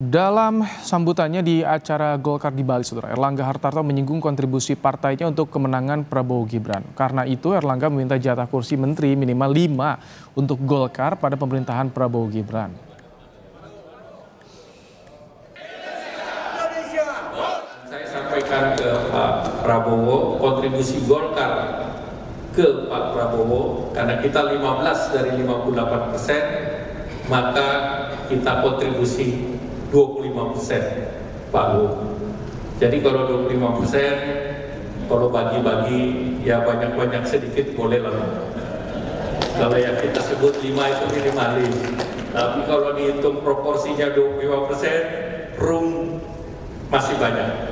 Dalam sambutannya di acara Golkar di Bali, Saudara Erlangga Hartarto menyinggung kontribusi partainya untuk kemenangan Prabowo Gibran. Karena itu Erlangga meminta jatah kursi menteri minimal 5 untuk Golkar pada pemerintahan Prabowo Gibran. Saya sampaikan ke Pak Prabowo kontribusi Golkar ke Pak Prabowo karena kita 15 dari 58 persen maka kita kontribusi 25 persen, Pak Bu. Jadi kalau 25 persen, kalau bagi-bagi ya banyak-banyak sedikit boleh lah. Kalau yang kita sebut 5 itu minimalis. Tapi kalau dihitung proporsinya 25 persen, room masih banyak.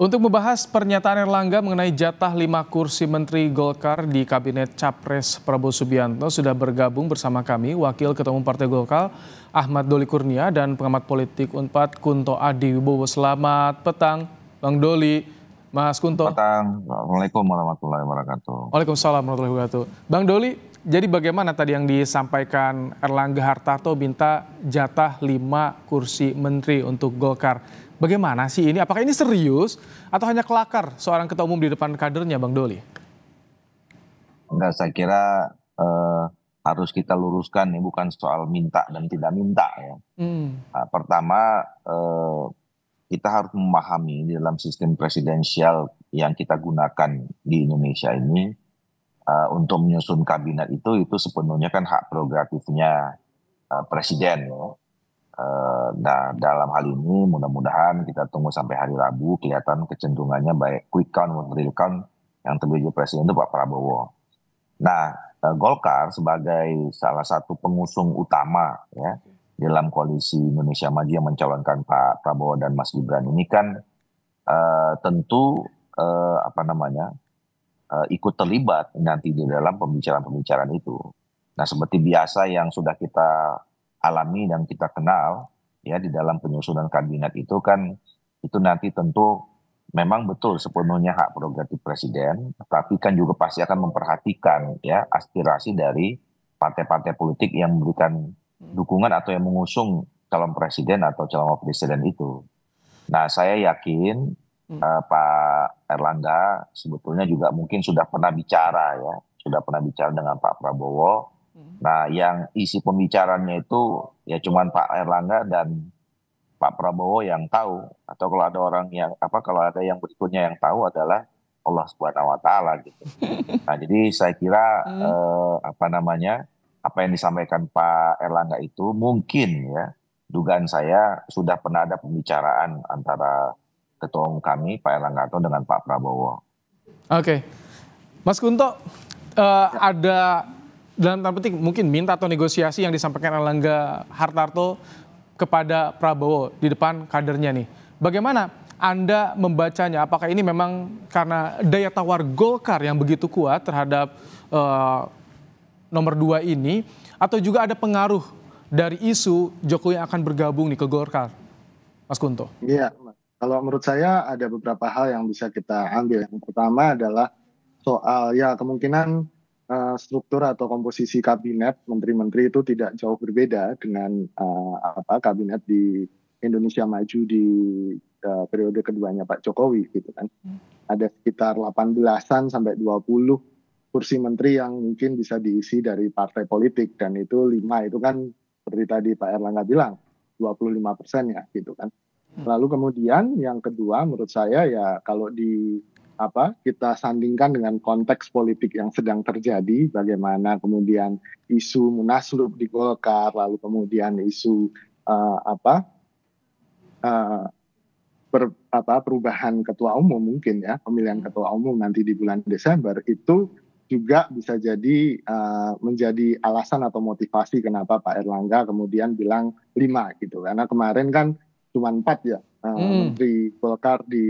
Untuk membahas pernyataan Erlangga mengenai jatah lima kursi Menteri Golkar di Kabinet Capres Prabowo Subianto sudah bergabung bersama kami Wakil Ketua Umum Partai Golkar Ahmad Doli Kurnia dan pengamat politik Unpad Kunto Adi Wibowo. Selamat petang Bang Doli, Mas Kunto. Selamat Petang, Assalamualaikum warahmatullahi wabarakatuh. Waalaikumsalam warahmatullahi wabarakatuh. Bang Doli, jadi bagaimana tadi yang disampaikan Erlangga Hartarto minta jatah lima kursi menteri untuk Golkar. Bagaimana sih ini? Apakah ini serius atau hanya kelakar seorang ketua umum di depan kadernya, Bang Doli? Enggak, saya kira eh, harus kita luruskan ini bukan soal minta dan tidak minta ya. Hmm. Nah, pertama eh, kita harus memahami di dalam sistem presidensial yang kita gunakan di Indonesia ini eh, untuk menyusun kabinet itu itu sepenuhnya kan hak prerogatifnya eh, presiden loh. Ya. Nah, dalam hal ini mudah-mudahan kita tunggu sampai hari Rabu kelihatan kecenderungannya baik quick count maupun real count yang terjadi presiden itu Pak Prabowo. Nah, eh, Golkar sebagai salah satu pengusung utama ya dalam koalisi Indonesia Maju yang mencalonkan Pak Prabowo dan Mas Gibran ini kan uh, tentu uh, apa namanya uh, ikut terlibat nanti di dalam pembicaraan-pembicaraan itu. Nah, seperti biasa yang sudah kita alami dan kita kenal ya di dalam penyusunan kabinet itu kan itu nanti tentu memang betul sepenuhnya hak prerogatif presiden, tapi kan juga pasti akan memperhatikan ya aspirasi dari partai-partai politik yang memberikan hmm. dukungan atau yang mengusung calon presiden atau calon wakil presiden itu. Nah, saya yakin hmm. uh, Pak Erlangga sebetulnya juga mungkin sudah pernah bicara ya, sudah pernah bicara dengan Pak Prabowo Nah, yang isi pembicaranya itu ya cuman Pak Erlangga dan Pak Prabowo yang tahu atau kalau ada orang yang apa kalau ada yang berikutnya yang tahu adalah Allah Subhanahu wa taala gitu. Nah, jadi saya kira hmm. eh, apa namanya? apa yang disampaikan Pak Erlangga itu mungkin ya dugaan saya sudah pernah ada pembicaraan antara ketua umum kami Pak Erlangga dengan Pak Prabowo. Oke. Mas Kunto, uh, ada dalam tanda petik mungkin minta atau negosiasi yang disampaikan Erlangga Hartarto kepada Prabowo di depan kadernya nih. Bagaimana Anda membacanya? Apakah ini memang karena daya tawar Golkar yang begitu kuat terhadap uh, nomor dua ini, atau juga ada pengaruh dari isu Jokowi yang akan bergabung nih ke Golkar, Mas Kunto? Iya, kalau menurut saya ada beberapa hal yang bisa kita ambil. Yang pertama adalah soal ya kemungkinan struktur atau komposisi kabinet menteri-menteri itu tidak jauh berbeda dengan uh, apa kabinet di Indonesia Maju di uh, periode keduanya Pak Jokowi gitu kan. Hmm. Ada sekitar 18-an sampai 20 kursi menteri yang mungkin bisa diisi dari partai politik dan itu lima itu kan seperti tadi Pak Erlangga bilang 25 persen ya gitu kan. Hmm. Lalu kemudian yang kedua menurut saya ya kalau di apa kita sandingkan dengan konteks politik yang sedang terjadi bagaimana kemudian isu munaslup di Golkar lalu kemudian isu uh, apa uh, per, apa perubahan ketua umum mungkin ya pemilihan ketua umum nanti di bulan Desember itu juga bisa jadi uh, menjadi alasan atau motivasi kenapa Pak Erlangga kemudian bilang lima gitu karena kemarin kan cuma empat ya Eh, hmm. menteri Golkar di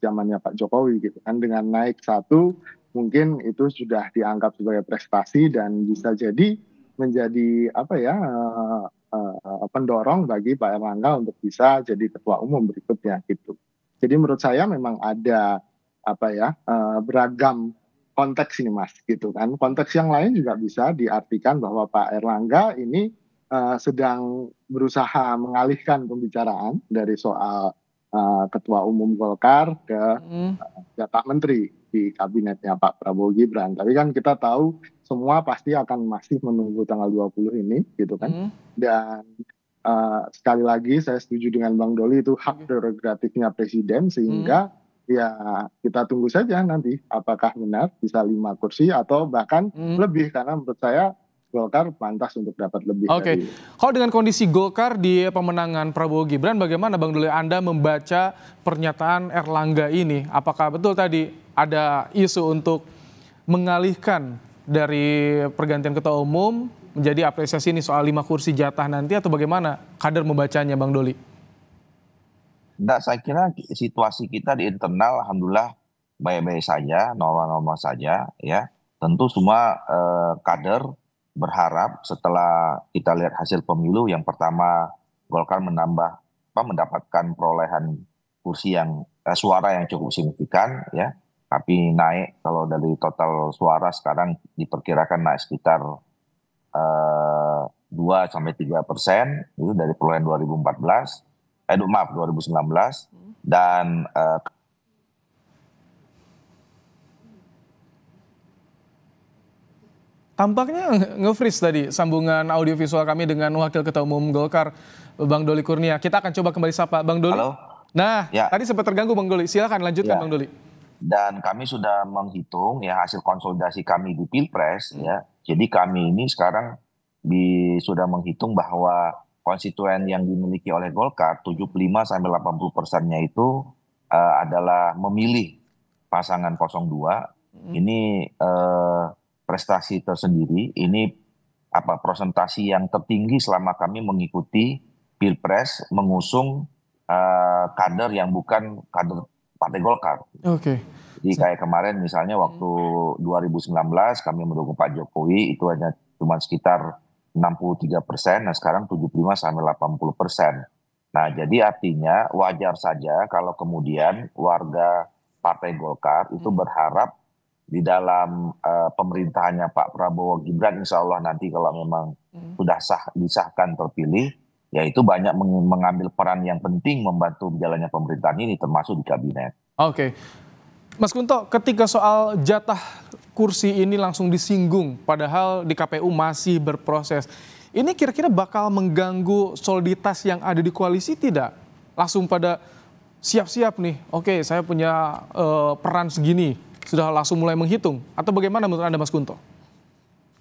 zamannya Pak Jokowi gitu kan dengan naik satu mungkin itu sudah dianggap sebagai prestasi dan bisa jadi menjadi apa ya uh, uh, pendorong bagi Pak Erlangga untuk bisa jadi ketua umum berikutnya gitu. Jadi menurut saya memang ada apa ya uh, beragam konteks ini mas gitu kan konteks yang lain juga bisa diartikan bahwa Pak Erlangga ini uh, sedang berusaha mengalihkan pembicaraan dari soal uh, ketua umum Golkar ke uh, jatah menteri di kabinetnya Pak Prabowo Gibran. Tapi kan kita tahu semua pasti akan masih menunggu tanggal 20 ini gitu kan. Mm. Dan uh, sekali lagi saya setuju dengan Bang Doli itu hak hmm. prerogatifnya presiden sehingga mm. ya kita tunggu saja nanti apakah benar bisa lima kursi atau bahkan hmm. lebih karena menurut saya Golkar pantas untuk dapat lebih. Oke, okay. kalau dengan kondisi Golkar di pemenangan Prabowo Gibran, bagaimana Bang Dule Anda membaca pernyataan Erlangga ini? Apakah betul tadi ada isu untuk mengalihkan dari pergantian ketua umum menjadi apresiasi ini soal lima kursi jatah nanti atau bagaimana kader membacanya Bang Doli? Nggak, saya kira situasi kita di internal alhamdulillah baik-baik saja, normal-normal saja ya. Tentu semua eh, kader berharap setelah kita lihat hasil pemilu yang pertama Golkar menambah apa mendapatkan perolehan kursi yang eh, suara yang cukup signifikan ya tapi naik kalau dari total suara sekarang diperkirakan naik sekitar eh, sampai tiga persen itu dari perolehan 2014 eh maaf 2019 hmm. dan eh, Tampaknya nge-freeze tadi sambungan audiovisual kami dengan Wakil Ketua Umum Golkar, Bang Doli Kurnia. Kita akan coba kembali sapa. Bang Doli. Halo. Nah, ya. tadi sempat terganggu Bang Doli. Silakan lanjutkan ya. Bang Doli. Dan kami sudah menghitung ya hasil konsolidasi kami di Pilpres ya. Jadi kami ini sekarang di, sudah menghitung bahwa konstituen yang dimiliki oleh Golkar 75 sampai 80 persennya itu uh, adalah memilih pasangan 02. Hmm. Ini uh, prestasi tersendiri. Ini apa presentasi yang tertinggi selama kami mengikuti pilpres mengusung uh, kader yang bukan kader Partai Golkar. Oke. Okay. Jadi kayak kemarin misalnya waktu 2019 kami mendukung Pak Jokowi itu hanya cuma sekitar 63 persen, nah sekarang 75 sampai 80 persen. Nah jadi artinya wajar saja kalau kemudian warga Partai Golkar itu hmm. berharap di dalam uh, pemerintahannya Pak Prabowo Gibran insya Allah nanti kalau memang hmm. sudah sah disahkan terpilih yaitu banyak meng mengambil peran yang penting membantu jalannya pemerintahan ini termasuk di kabinet. Oke. Okay. Mas Kunto, ketika soal jatah kursi ini langsung disinggung padahal di KPU masih berproses. Ini kira-kira bakal mengganggu soliditas yang ada di koalisi tidak? Langsung pada siap-siap nih. Oke, okay, saya punya uh, peran segini sudah langsung mulai menghitung atau bagaimana menurut Anda Mas Kunto?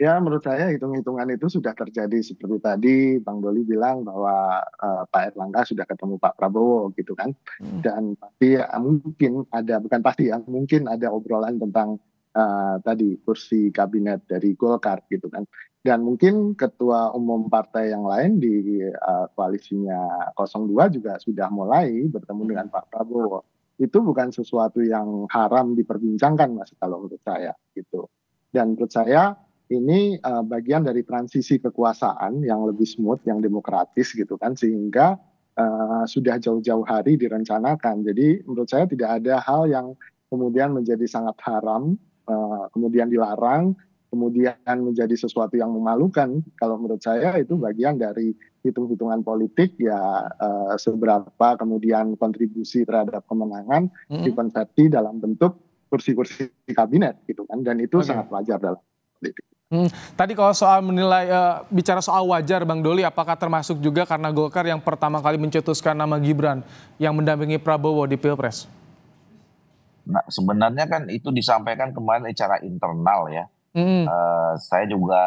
Ya, menurut saya hitung-hitungan itu sudah terjadi seperti tadi Bang Doli bilang bahwa uh, Pak Erlangga sudah ketemu Pak Prabowo gitu kan. Hmm. Dan pasti ya, mungkin ada bukan pasti ya, mungkin ada obrolan tentang uh, tadi kursi kabinet dari Golkar gitu kan. Dan mungkin ketua umum partai yang lain di uh, koalisinya 02 juga sudah mulai bertemu hmm. dengan Pak Prabowo itu bukan sesuatu yang haram diperbincangkan mas kalau menurut saya gitu dan menurut saya ini uh, bagian dari transisi kekuasaan yang lebih smooth yang demokratis gitu kan sehingga uh, sudah jauh-jauh hari direncanakan jadi menurut saya tidak ada hal yang kemudian menjadi sangat haram uh, kemudian dilarang kemudian menjadi sesuatu yang memalukan kalau menurut saya itu bagian dari hitung-hitungan politik ya uh, seberapa kemudian kontribusi terhadap kemenangan mm -hmm. dalam bentuk kursi-kursi kabinet gitu kan dan itu okay. sangat wajar dalam politik. Hmm, tadi kalau soal menilai uh, bicara soal wajar Bang Doli apakah termasuk juga karena Golkar yang pertama kali mencetuskan nama Gibran yang mendampingi Prabowo di Pilpres? Nah, sebenarnya kan itu disampaikan kemarin secara internal ya Mm. Uh, saya juga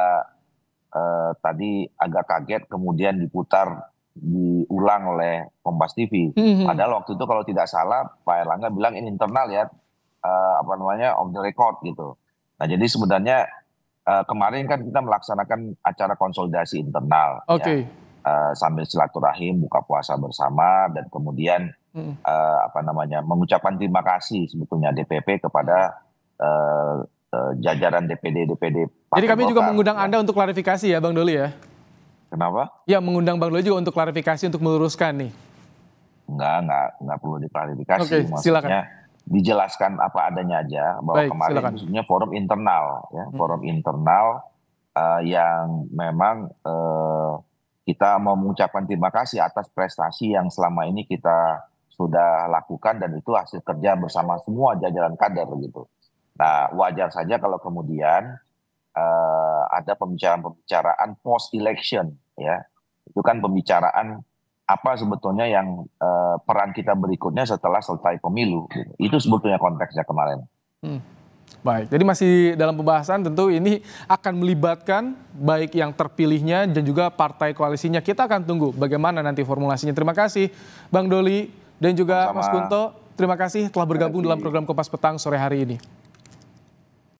uh, tadi agak kaget kemudian diputar diulang oleh Kompas TV. Mm -hmm. Padahal waktu itu kalau tidak salah Pak Erlangga bilang ini internal ya uh, apa namanya of the record gitu. Nah jadi sebenarnya uh, kemarin kan kita melaksanakan acara konsolidasi internal. Ya. Oke. Okay. Ya. Uh, sambil silaturahim buka puasa bersama dan kemudian mm. uh, apa namanya mengucapkan terima kasih sebetulnya DPP kepada uh, Eh, jajaran DPD DPD Partai Jadi kami Golkar. juga mengundang Anda untuk klarifikasi ya Bang Doli ya. Kenapa? Ya mengundang Bang Doli juga untuk klarifikasi untuk meluruskan nih. Enggak, enggak, enggak perlu diklarifikasi. Oke, okay, silakan. Dijelaskan apa adanya aja bahwa Baik, kemarin maksudnya forum internal ya, forum internal uh, yang memang uh, kita mau mengucapkan terima kasih atas prestasi yang selama ini kita sudah lakukan dan itu hasil kerja bersama semua jajaran kader gitu. Nah, wajar saja kalau kemudian uh, ada pembicaraan-pembicaraan post election ya. Itu kan pembicaraan apa sebetulnya yang uh, peran kita berikutnya setelah selesai pemilu. Gitu. Itu sebetulnya konteksnya kemarin. Hmm. Baik, jadi masih dalam pembahasan tentu ini akan melibatkan baik yang terpilihnya dan juga partai koalisinya. Kita akan tunggu bagaimana nanti formulasinya. Terima kasih Bang Doli dan juga Sama. Mas Kunto. Terima kasih telah bergabung dalam program Kompas Petang sore hari ini.